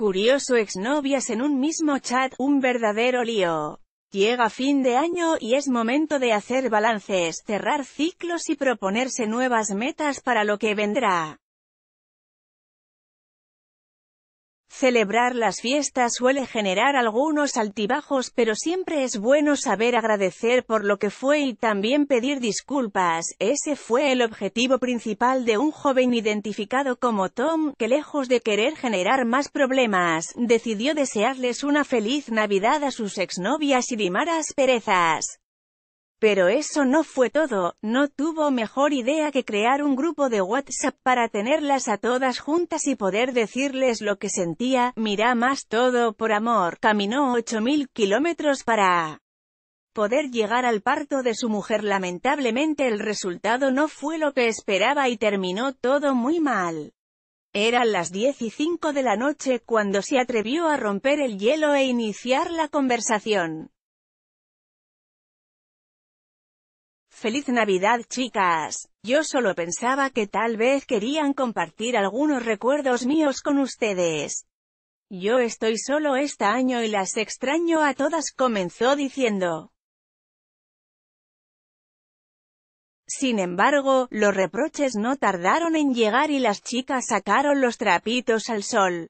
Curioso exnovias en un mismo chat, un verdadero lío. Llega fin de año y es momento de hacer balances, cerrar ciclos y proponerse nuevas metas para lo que vendrá. Celebrar las fiestas suele generar algunos altibajos pero siempre es bueno saber agradecer por lo que fue y también pedir disculpas, ese fue el objetivo principal de un joven identificado como Tom, que lejos de querer generar más problemas, decidió desearles una feliz Navidad a sus exnovias y limar asperezas. Pero eso no fue todo, no tuvo mejor idea que crear un grupo de WhatsApp para tenerlas a todas juntas y poder decirles lo que sentía, mira más todo por amor, caminó 8.000 kilómetros para poder llegar al parto de su mujer lamentablemente el resultado no fue lo que esperaba y terminó todo muy mal. Eran las diez y cinco de la noche cuando se atrevió a romper el hielo e iniciar la conversación. Feliz Navidad chicas. Yo solo pensaba que tal vez querían compartir algunos recuerdos míos con ustedes. Yo estoy solo este año y las extraño a todas, comenzó diciendo. Sin embargo, los reproches no tardaron en llegar y las chicas sacaron los trapitos al sol.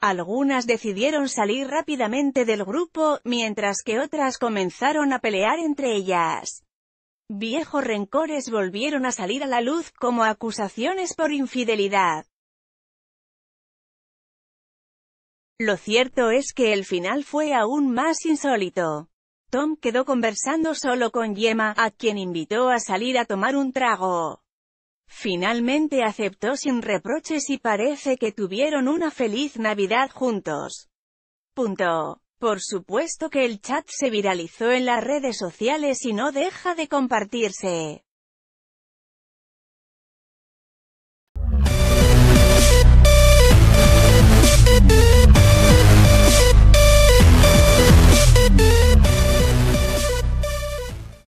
Algunas decidieron salir rápidamente del grupo, mientras que otras comenzaron a pelear entre ellas. Viejos rencores volvieron a salir a la luz como acusaciones por infidelidad. Lo cierto es que el final fue aún más insólito. Tom quedó conversando solo con Gemma, a quien invitó a salir a tomar un trago. Finalmente aceptó sin reproches y parece que tuvieron una feliz Navidad juntos. Punto. Por supuesto que el chat se viralizó en las redes sociales y no deja de compartirse.